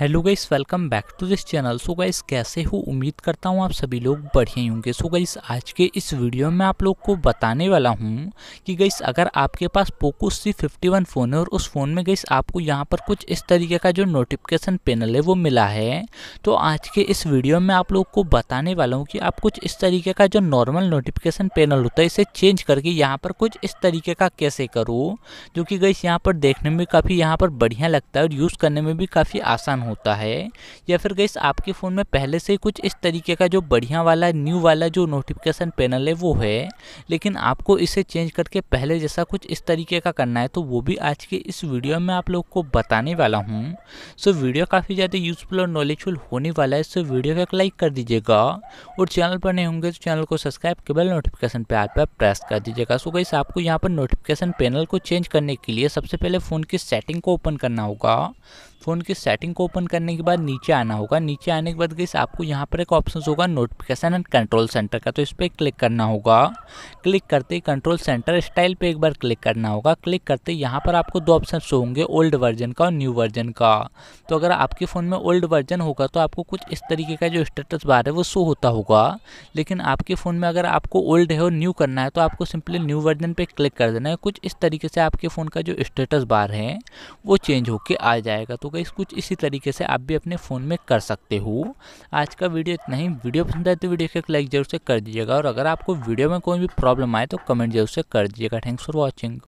hello guys welcome back to this channel so guys कैसे हो उम्मीद करता हूँ आप सभी लोग बढ़िया ही होंगे सो गाइस आज के इस वीडियो में आप लोग को बताने वाला हूँ कि गाइस अगर आपके पास Poco C fifty one phone है और उस फ़ोन में गाइस आपको यहाँ पर कुछ इस तरीके का जो नोटिफिकेशन पैनल है वो मिला है तो आज के इस वीडियो में आप लोग को बताने वाला हूँ कि आप कुछ इस तरीके का जो नॉर्मल नोटिफिकेशन पैनल होता है इसे चेंज करके यहाँ पर कुछ इस तरीके का कैसे करो जो कि गईस यहाँ पर देखने में काफ़ी यहाँ पर बढ़िया लगता है और यूज़ करने में भी काफ़ी आसान होता है या फिर गैस आपके फ़ोन में पहले से कुछ इस तरीके का जो बढ़िया वाला न्यू वाला जो नोटिफिकेशन पैनल है वो है लेकिन आपको इसे चेंज करके पहले जैसा कुछ इस तरीके का करना है तो वो भी आज के इस वीडियो में आप लोग को बताने वाला हूँ सो वीडियो काफ़ी ज़्यादा यूज़फुल और नॉलेजफुल होने वाला है सो वीडियो को लाइक कर दीजिएगा और चैनल पर नहीं होंगे तो चैनल को सब्सक्राइब केवल नोटिफिकेशन पे आप प्रेस कर दीजिएगा सो गई आपको यहाँ पर नोटिफिकेशन पैनल को चेंज करने के लिए सबसे पहले फ़ोन की सेटिंग को ओपन करना होगा फ़ोन की सेटिंग को ओपन करने के बाद नीचे आना होगा नीचे आने के बाद गई आपको यहाँ पर एक ऑप्शन होगा नोटिफिकेशन एंड कंट्रोल सेंटर का तो इस पर क्लिक करना होगा क्लिक करते ही कंट्रोल सेंटर स्टाइल पर एक बार क्लिक करना होगा क्लिक करते ही यहाँ पर आपको दो ऑप्शन शो होंगे ओल्ड वर्जन का और न्यू वर्जन का तो अगर आपके फ़ोन में ओल्ड वर्जन होगा तो आपको कुछ इस तरीके का जो स्टेटस बार है वो शो होता होगा लेकिन आपके फ़ोन में अगर आपको ओल्ड है और न्यू करना है तो आपको सिंपली न्यू वर्जन पर क्लिक कर देना है कुछ इस तरीके से आपके फ़ोन का जो स्टेटस बार है वो चेंज होकर आ जाएगा तो तो गई कुछ इसी तरीके से आप भी अपने फ़ोन में कर सकते हो आज का वीडियो इतना ही वीडियो पसंद आए तो वीडियो के एक लाइक जरूर से कर दीजिएगा और अगर आपको वीडियो में कोई भी प्रॉब्लम आए तो कमेंट जरूर से कर दीजिएगा थैंक्स फॉर वॉचिंग